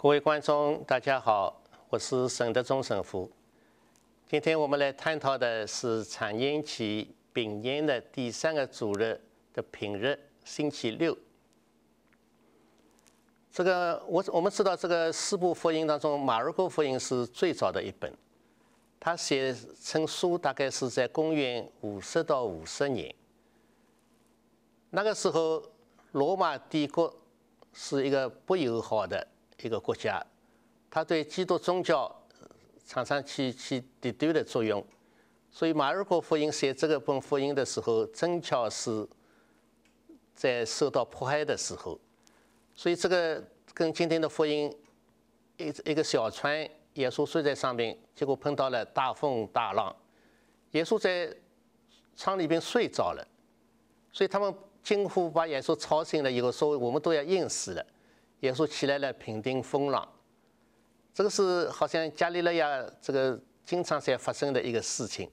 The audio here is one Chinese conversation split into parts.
各位观众，大家好，我是沈德忠沈福。今天我们来探讨的是《产年期丙年》的第三个主日的平日，星期六。这个我我们知道，这个四部福音当中，马尔谷福音是最早的一本，他写成书大概是在公元五十到五十年。那个时候，罗马帝国是一个不友好的。一个国家，他对基督宗教常常起起敌对的作用，所以马尔谷福音写这个本福音的时候，正巧是在受到迫害的时候，所以这个跟今天的福音，一一个小船，耶稣睡在上面，结果碰到了大风大浪，耶稣在舱里边睡着了，所以他们惊呼把耶稣吵醒了以后，说我们都要淹死了。耶稣起来了，平定风浪。这个是好像加利利亚这个经常在发生的一个事情。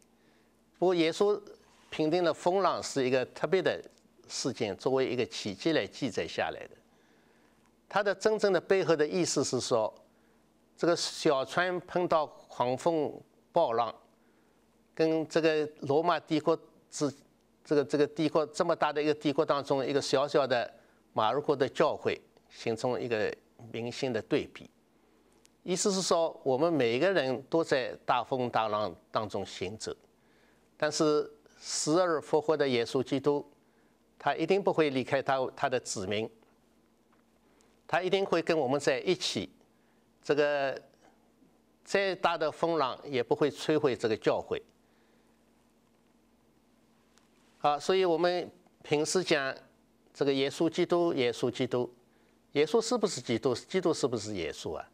不过，耶稣平定了风浪是一个特别的事件，作为一个奇迹来记载下来的。它的真正的背后的意思是说，这个小船碰到狂风暴浪，跟这个罗马帝国之这个这个帝国这么大的一个帝国当中，一个小小的马尔国的教会。形成一个明显的对比，意思是说，我们每个人都在大风大浪当中行走，但是死而复活的耶稣基督，他一定不会离开他他的子民，他一定会跟我们在一起。这个再大的风浪也不会摧毁这个教会。好，所以我们平时讲这个耶稣基督，耶稣基督。耶稣是不是基督？基督是不是耶稣啊？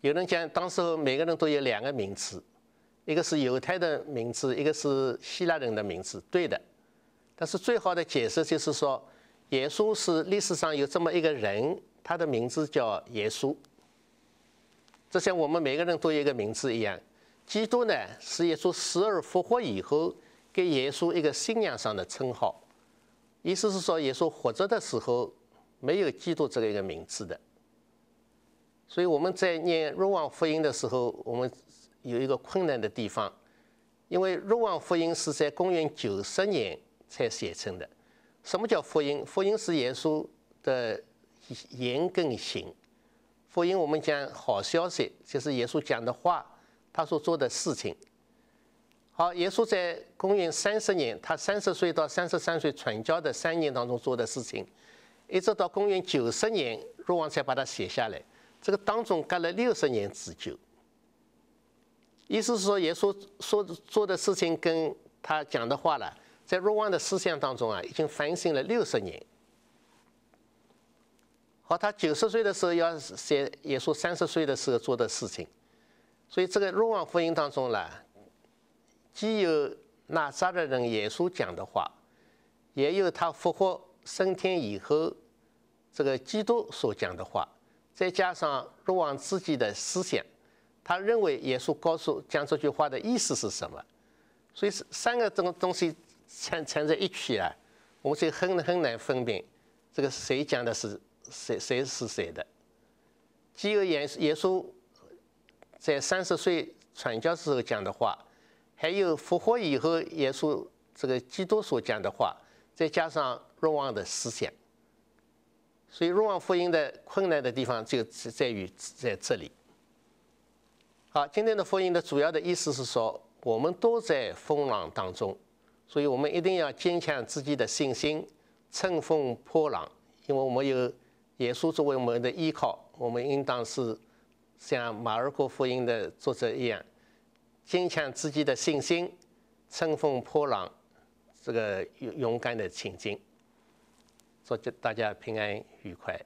有人讲，当时候每个人都有两个名字，一个是犹太的名字，一个是希腊人的名字。对的，但是最好的解释就是说，耶稣是历史上有这么一个人，他的名字叫耶稣。这像我们每个人都有一个名字一样。基督呢，是耶稣死而复活以后给耶稣一个信仰上的称号，意思是说耶稣活着的时候。没有“基督”这个一个名字的，所以我们在念《入望福音》的时候，我们有一个困难的地方，因为《入望福音》是在公元九十年才写成的。什么叫福音？福音是耶稣的言跟行。福音我们讲好消息，就是耶稣讲的话，他所做的事情。好，耶稣在公元三十年，他三十岁到三十三岁传教的三年当中做的事情。一直到公元九十年，若望才把它写下来。这个当中隔了六十年之久，意思是说，耶稣说做的事情跟他讲的话了，在若望的思想当中啊，已经反省了六十年。好，他九十岁的时候要写耶稣三十岁的时候做的事情，所以这个若望福音当中呢，既有那撒勒人耶稣讲的话，也有他复活。升天以后，这个基督所讲的话，再加上路望自己的思想，他认为耶稣告诉讲这句话的意思是什么？所以三个东东西掺掺在一起啊，我们就很很难分辨这个谁讲的是谁谁是谁的。既有耶耶稣在三十岁传教时候讲的话，还有复活以后耶稣这个基督所讲的话，再加上。入望的思想，所以入望福音的困难的地方就在于在这里。好，今天的福音的主要的意思是说，我们都在风浪当中，所以我们一定要坚强自己的信心，乘风破浪。因为我们有耶稣作为我们的依靠，我们应当是像马尔谷福音的作者一样，坚强自己的信心，乘风破浪，这个勇勇敢的前进。祝大家平安愉快。